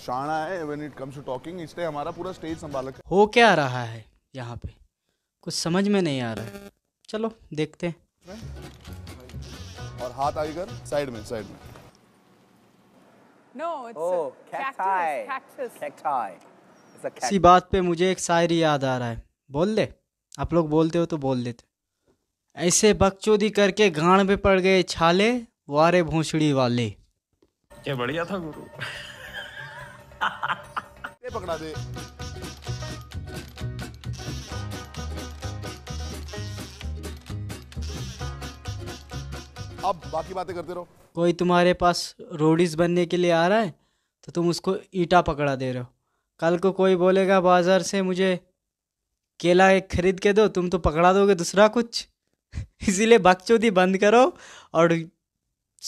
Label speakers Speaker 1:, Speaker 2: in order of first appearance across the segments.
Speaker 1: शाना है when it comes to talking इसने हमारा पूरा स्टेज संभाल रखा हो क्या रहा है यहाँ पे कुछ समझ में नहीं आ रहा है चलो देखते हैं और हाथ आगे कर साइड में साइड में no it's oh, cactus cacti. Cactus. Cacti. It's इसी बात पे मुझे एक शायरी याद आ रहा है बोल दे आप लोग बोलते हो तो बोल देते ऐसे बकचोदी करके गांड पे पड़ गए छाले वारे भोसड़ी वाले क्या बढ़िया था गुरु ये पकड़ा दे अब बाकी बातें करते रहो कोई तुम्हारे पास रोडीज बनने के लिए आ रहा है तो तुम उसको ईटा पकड़ा दे रहे हो कल को कोई बोलेगा बाजार से मुझे केला एक खरीद के दो तुम तो पकड़ा दोगे दूसरा कुछ इसीलिए बकचोदी बंद करो और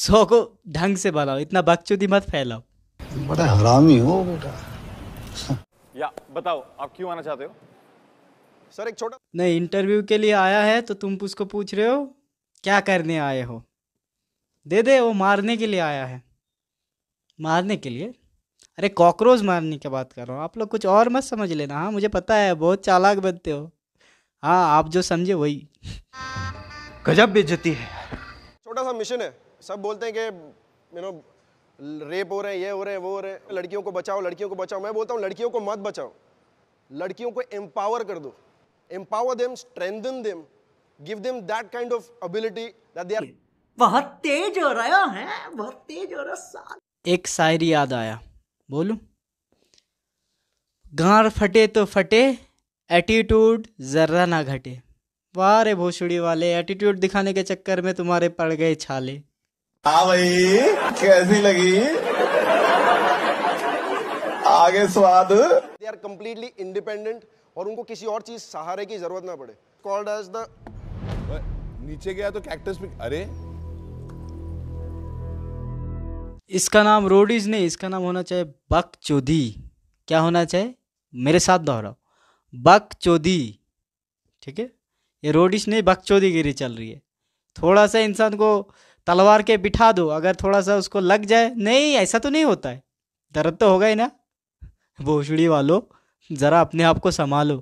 Speaker 1: सौ को ढंग से बनाओ इतना बागचौदी मत फैलाओ बड़ा हरामी हो बेटा या बताओ आप क्यों आना चाहते हो सर एक छोटा नहीं इंटरव्यू के लिए आया है तो तुम उसको पूछ रहे हो क्या करने आए हो दे दे वो मारने के लिए आया है मारने के लिए अरे कॉकरोच मारने की बात कर रहा हूँ आप लोग कुछ और मत समझ लेना हाँ मुझे पता है बहुत चालाक बनते हो हाँ आप जो समझे वही गजब बेचती है छोटा सा मिशन है सब बोलते हैं कि यू नो रेप हो रहे हैं ये हो रहे हैं वो हो रहे हैं लड़कियों को बचाओ लड़कियों को बचाओ मैं बोलता हूँ लड़कियों को मत बचाओ लड़कियों को एम्पावर कर दो empower them strengthen them give them that kind of ability that they are बहुत तेज हो रहा है बहुत तेज हो रहा साल एक शायरी याद आया बोलूं गार फटे तो फटे एटीट्यूड जर्रा ना घटे वारे भोसड़ी वाले एटीट्यूड दिखाने के चक्कर में तुम्हारे पड़ गए छाले हाँ भाई कैसी लगी आगे स्वाद दे आर कंप्लीटली इंडिपेंडेंट और उनको किसी और चीज सहारे की जरूरत ना पड़े कॉल्ड एज द नीचे गया तो कैक्टस पे अरे इसका नाम रोडीज नहीं इसका नाम होना चाहिए बक चौधरी क्या होना चाहिए मेरे साथ दोहराओ बक चौधरी ठीक है ये रोडिश नहीं बक बकचोदी गिरी चल रही है थोड़ा सा इंसान को तलवार के बिठा दो अगर थोड़ा सा उसको लग जाए नहीं ऐसा तो नहीं होता है दर्द तो होगा ही ना भोसड़ी वालो जरा अपने आप को संभालो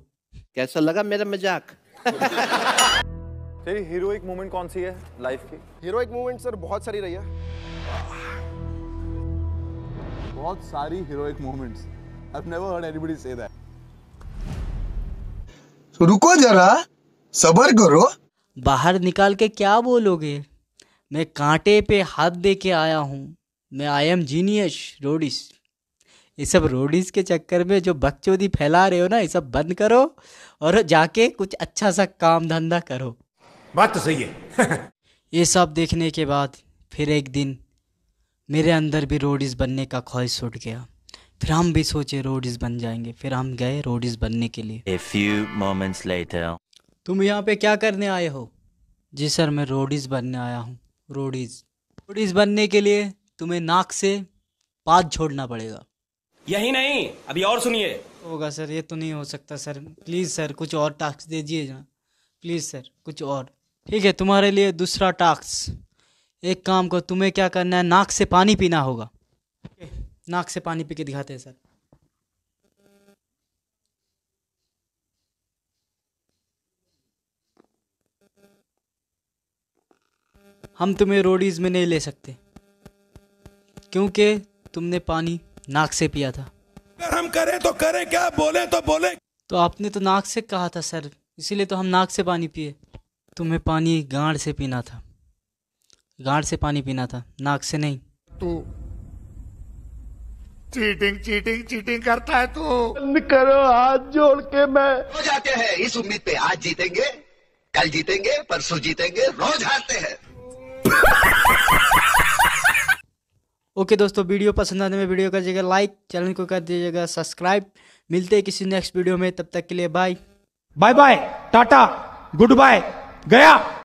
Speaker 1: कैसा लगा मेरा मजाक तेरी हीरोइक मोमेंट कौन सी है लाइफ की हीरोइक मोमेंट सर बहुत सारी रही है बहुत सारी heroic moments I have never heard anybody से दैट रुको जरा सबर करो बाहर निकाल के क्या बोलोगे मैं कांटे पे हाथ दे के आया हूँ मैं आई एम जीनियस रोडिस ये सब रोडिस के चक्कर में जो बकचोदी फैला रहे हो ना ये सब बंद करो और जाके कुछ अच्छा सा काम धंधा करो बात तो सही है ये सब देखने के बाद फिर एक दिन मेरे अंदर भी रोडिस बनने का ख्वाहिश उठ गया फिर हम भी सोचे रोडिस बन जाएंगे फिर हम गए रोडिस बनने के लिए A few moments later. तुम यहाँ पे क्या करने आए हो जी सर मैं रोडिस बनने आया हूँ रोडीज रोडीज बनने के लिए तुम्हें नाक से पात छोड़ना पड़ेगा यही नहीं अभी और सुनिए होगा सर ये तो नहीं हो सकता सर प्लीज़ सर कुछ और टास्क दीजिए ना प्लीज़ सर कुछ और ठीक है तुम्हारे लिए दूसरा टास्क एक काम को तुम्हें क्या करना है नाक से पानी पीना होगा नाक से पानी पी के दिखाते हैं सर हम तुम्हें रोडीज में नहीं ले सकते क्योंकि तुमने पानी नाक से पिया था अगर हम करें तो करें क्या बोले तो बोले तो आपने तो नाक से कहा था सर इसीलिए तो हम नाक से पानी पिए तुम्हें पानी गांड से पीना था गाढ़ से पानी पीना था नाक से नहीं तू चीटिंग चीटिंग चीटिंग करता है तू करो हाथ जोड़ के मैं हो जाते हैं इस उम्मीद पे आज जीतेंगे कल जीतेंगे परसों जीतेंगे रोज हारते हैं ओके दोस्तों वीडियो पसंद आने में वीडियो कर दीजिएगा लाइक चैनल को कर दीजिएगा सब्सक्राइब मिलते हैं किसी नेक्स्ट वीडियो में तब तक के लिए bye bye bye tata good bye गया